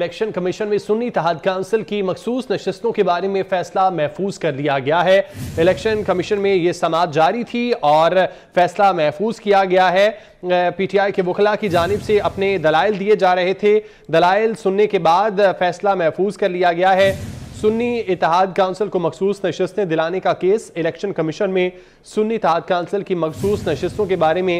election commission में सुन्नी तहद council की मखसूस नशस्तों के बारे में फैसला महफूज कर लिया गया है इलेक्शन कमीशन में ये समात जारी थी और फैसला महफूज किया गया है पीटीआई के वखला की जानब से अपने दलाइल दिए जा रहे थे दलाइल सुनने के बाद फैसला महफूज कर लिया गया है सुन्नी इतिहाद काउंसिल को मखसूस नशस्तें दिलाने का केस इलेक्शन कमीशन में सुन्नी इतिहाद काउंसिल की मखसूस नशस्तों के बारे में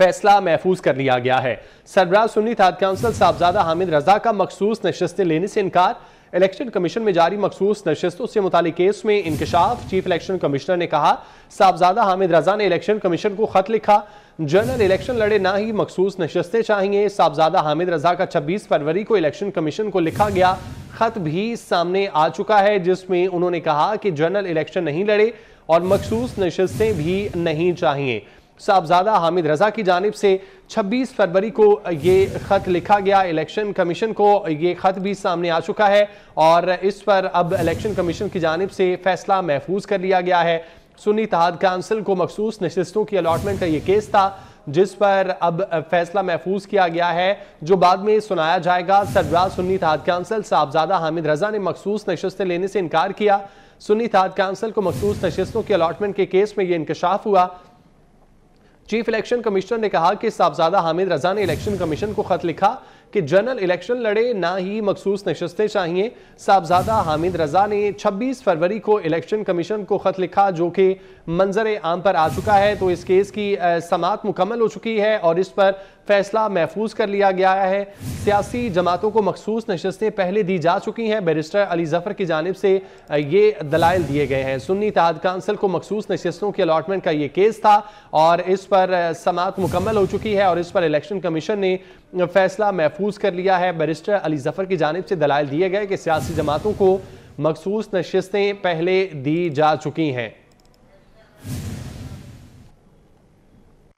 फैसला महफूज कर लिया गया है सरबराज सुन्नी थाद काउंसिल साहबजादा हामिद रजा का मखसूस नशस्तें लेने से इनकार इलेक्शन कमीशन में जारी मखसूस नशस्तों से मुतल केस में इंकशाफ चीफ इलेक्शन कमिश्नर ने कहा साहबजादा हामिद रजा ने इलेक्शन कमीशन को खत लिखा जनरल इलेक्शन लड़े ना ही मखसूस नशस्तें चाहिए साहबजादा हामिद रजा का छब्बीस फरवरी को इलेक्शन कमीशन को लिखा गया खत भी सामने आ चुका है जिसमें उन्होंने कहा कि जनरल इलेक्शन नहीं लड़े और मखसूस नशस्तें भी नहीं चाहिए साहबजादा हामिद रजा की जानब से 26 फरवरी को ये ख़त लिखा गया इलेक्शन कमीशन को ये ख़त भी सामने आ चुका है और इस पर अब इलेक्शन कमीशन की जानब से फैसला महफूज कर लिया गया है सुनी तहद काउंसिल को मखसूस नशस्तों की अलाटमेंट का ये केस था जिस पर अब फैसला महफूज किया गया है जो बाद में सुनाया जाएगा सरबराज सुन्नी तहद काउंसिल साहबजादा हामिद रजा ने मखसूस नशस्तें लेने से इनकार किया सुन्नी तहद काउंसिल को मखसूस नशस्तों की अलाटमेंट के केस में ये इंकशाफ हुआ चीफ इलेक्शन कमिश्नर ने कहा कि साहबजादा हामिद रजा ने इलेक्शन कमीशन को खत लिखा कि जनरल इलेक्शन लड़े ना ही मखसूस नशस्तें चाहिए साहबजादा हामिद रजा ने 26 फरवरी को इलेक्शन कमीशन को खत लिखा जो कि मंजर आम पर आ चुका है तो इस केस की समात मुकम्मल हो चुकी है और इस पर फैसला महफूज कर लिया गया है सियासी जमातों को मखसूस नशस्तें पहले दी जा चुकी हैं बैरिस्टर अली जफर की जानब से ये दलाइल दिए गए हैं सुन्नी तहद कौंसिल को मखसूस नशस्तों के अलाटमेंट का ये केस था और इस पर समात मुकम्मल हो चुकी है और इस पर इलेक्शन कमीशन ने फैसला महफूज कर लिया है बैरिस्टर अली जफर की जानब से दलाइल दिए गए कि सियासी जमातों को मखसूस नशस्तें पहले दी जा चुकी हैं